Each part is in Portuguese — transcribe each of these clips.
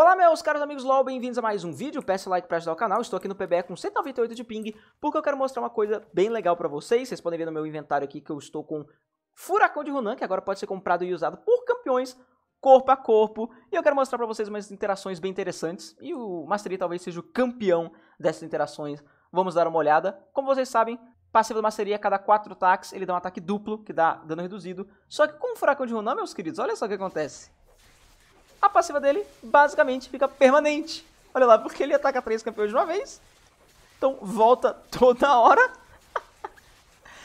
Olá meus caros amigos LOL, bem-vindos a mais um vídeo, peço like para ajudar o canal, estou aqui no PBE com 198 de ping, porque eu quero mostrar uma coisa bem legal para vocês, vocês podem ver no meu inventário aqui que eu estou com Furacão de Runan, que agora pode ser comprado e usado por campeões, corpo a corpo, e eu quero mostrar para vocês umas interações bem interessantes, e o Mastery talvez seja o campeão dessas interações, vamos dar uma olhada, como vocês sabem, passivo do Mastery a cada 4 ataques ele dá um ataque duplo, que dá dano reduzido, só que com o Furacão de Runan, meus queridos, olha só o que acontece a passiva dele basicamente fica permanente. Olha lá, porque ele ataca três campeões de uma vez, então volta toda hora.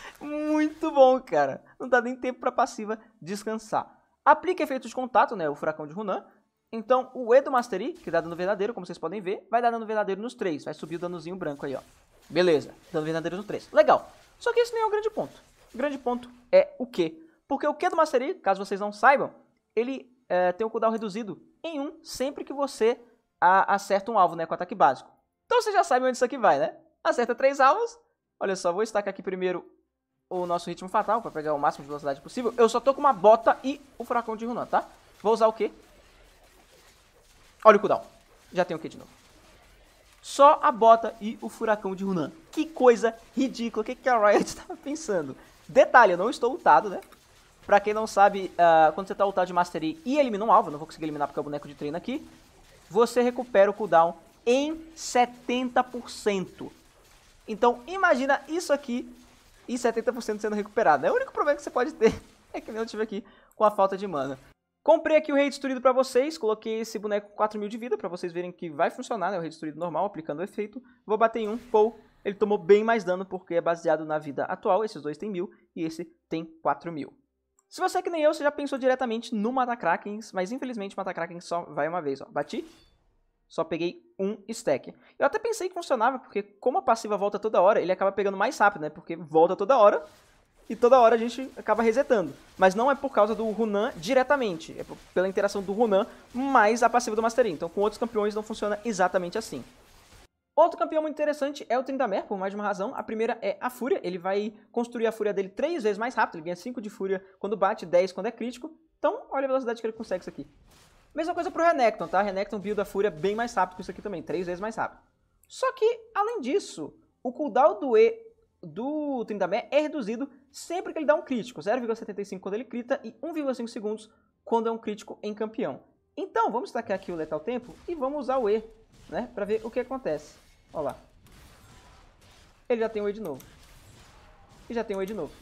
Muito bom, cara. Não dá nem tempo para passiva descansar. Aplica efeitos de contato, né, o furacão de Runan. Então, o E do Mastery, que dá dano verdadeiro, como vocês podem ver, vai dar dano verdadeiro nos três. Vai subir o danozinho branco aí, ó. Beleza, dano verdadeiro nos três. Legal. Só que isso nem é o um grande ponto. O grande ponto é o quê? Porque o Q do Mastery, caso vocês não saibam, ele é, tem um cooldown reduzido em 1 um, sempre que você a, acerta um alvo né, com ataque básico. Então você já sabe onde isso aqui vai, né? Acerta três alvos. Olha só, vou destacar aqui primeiro o nosso ritmo fatal para pegar o máximo de velocidade possível. Eu só tô com uma bota e o furacão de Runan, tá? Vou usar o quê? Olha o cooldown. Já tem o quê de novo? Só a bota e o furacão de Runan. Que coisa ridícula. O que, que a Riot estava pensando? Detalhe, eu não estou lutado, né? Pra quem não sabe, uh, quando você tá lutado de Mastery e elimina um alvo, não vou conseguir eliminar porque é o boneco de treino aqui, você recupera o cooldown em 70%. Então imagina isso aqui e 70% sendo recuperado. É o único problema que você pode ter, é que nem eu tive aqui com a falta de mana. Comprei aqui o rei destruído pra vocês, coloquei esse boneco com 4 mil de vida pra vocês verem que vai funcionar, né? O rei destruído normal, aplicando o efeito. Vou bater em um, pou, ele tomou bem mais dano porque é baseado na vida atual, esses dois tem mil e esse tem 4 mil. Se você é que nem eu, você já pensou diretamente no Matakrakens. mas infelizmente o Matacrakens só vai uma vez, ó. Bati, só peguei um stack. Eu até pensei que funcionava, porque como a passiva volta toda hora, ele acaba pegando mais rápido, né? Porque volta toda hora, e toda hora a gente acaba resetando. Mas não é por causa do Runan diretamente, é pela interação do Runan mais a passiva do Mastery. Então com outros campeões não funciona exatamente assim. Outro campeão muito interessante é o Tryndamere, por mais de uma razão. A primeira é a Fúria. Ele vai construir a Fúria dele três vezes mais rápido. Ele ganha 5 de Fúria quando bate, 10 quando é crítico. Então, olha a velocidade que ele consegue isso aqui. Mesma coisa pro Renekton, tá? Renekton viu a Fúria bem mais rápido que isso aqui também, três vezes mais rápido. Só que, além disso, o cooldown do E do Tryndamere é reduzido sempre que ele dá um crítico. 0,75 quando ele crita e 1,5 segundos quando é um crítico em campeão. Então, vamos destacar aqui o Letal Tempo e vamos usar o E né? Pra ver o que acontece. Olha lá. Ele já tem o E de novo. E já tem o E de novo.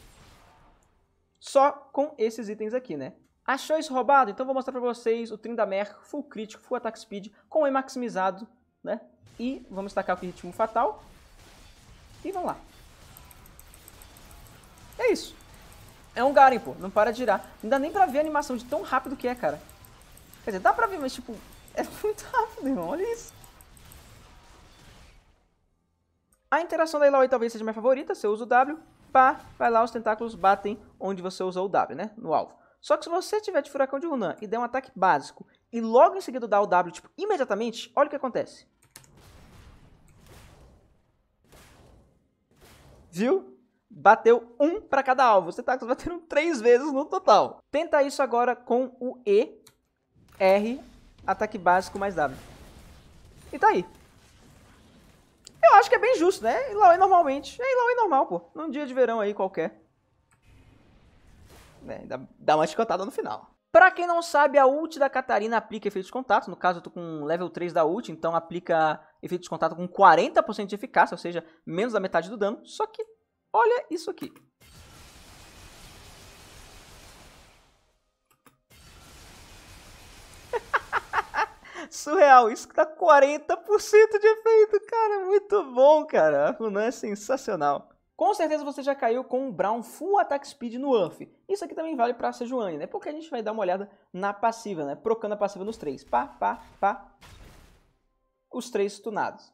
Só com esses itens aqui, né? Achou isso roubado? Então vou mostrar pra vocês o Trindamer full crítico, full attack speed, com E maximizado, né? E vamos destacar o ritmo fatal. E vamos lá. É isso. É um Garen, pô. Não para de girar. Não dá nem pra ver a animação de tão rápido que é, cara. Quer dizer, dá pra ver, mas tipo... É muito rápido, irmão. Olha isso. A interação da Eloy talvez seja minha favorita, você usa o W, pá, vai lá, os tentáculos batem onde você usou o W, né? No alvo. Só que se você tiver de furacão de Runan e der um ataque básico e logo em seguida dá o W, tipo, imediatamente, olha o que acontece. Viu? Bateu um para cada alvo. Os tentáculos bateram três vezes no total. Tenta isso agora com o E, R, ataque básico mais W. E tá aí. Eu acho que é bem justo, né? é normalmente. É, é normal, pô. Num dia de verão aí qualquer. É, dá, dá uma chicotada no final. Pra quem não sabe, a ult da Catarina aplica efeito de contato. No caso, eu tô com level 3 da ult, então aplica efeito de contato com 40% de eficácia, ou seja, menos da metade do dano. Só que, olha isso aqui. surreal. Isso que dá 40% de efeito, cara. Muito bom, cara. A Runan é sensacional. Com certeza você já caiu com um Brown Full Attack Speed no URF. Isso aqui também vale pra Sejuani, né? Porque a gente vai dar uma olhada na passiva, né? Procando a passiva nos três. Pá, pá, pá. Os três stunados.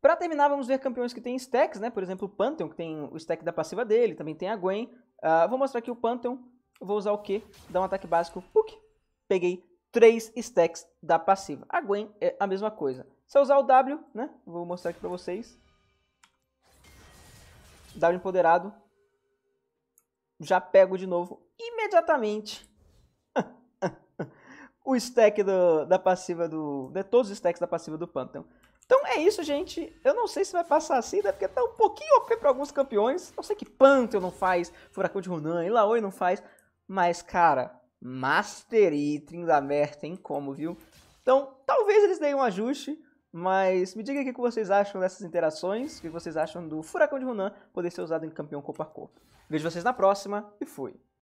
Pra terminar, vamos ver campeões que têm stacks, né? Por exemplo, o Pantheon, que tem o stack da passiva dele, também tem a Gwen. Uh, vou mostrar aqui o Pantheon. Vou usar o Q, dá um ataque básico. Puk, peguei três stacks da passiva. A Gwen é a mesma coisa. Se eu usar o W, né? Vou mostrar aqui pra vocês. W empoderado. Já pego de novo imediatamente o stack do, da passiva do... Né, todos os stacks da passiva do Pantheon. Então é isso, gente. Eu não sei se vai passar assim, né? Porque tá um pouquinho OP pra alguns campeões. Eu sei que Pantheon não faz, Furacão de Runan, Ilaoi não faz. Mas, cara, Master e Trinda tem como, viu? Então, talvez eles deem um ajuste, mas me diga aqui o que vocês acham dessas interações, o que vocês acham do Furacão de Runan poder ser usado em campeão corpo a corpo. Vejo vocês na próxima e fui!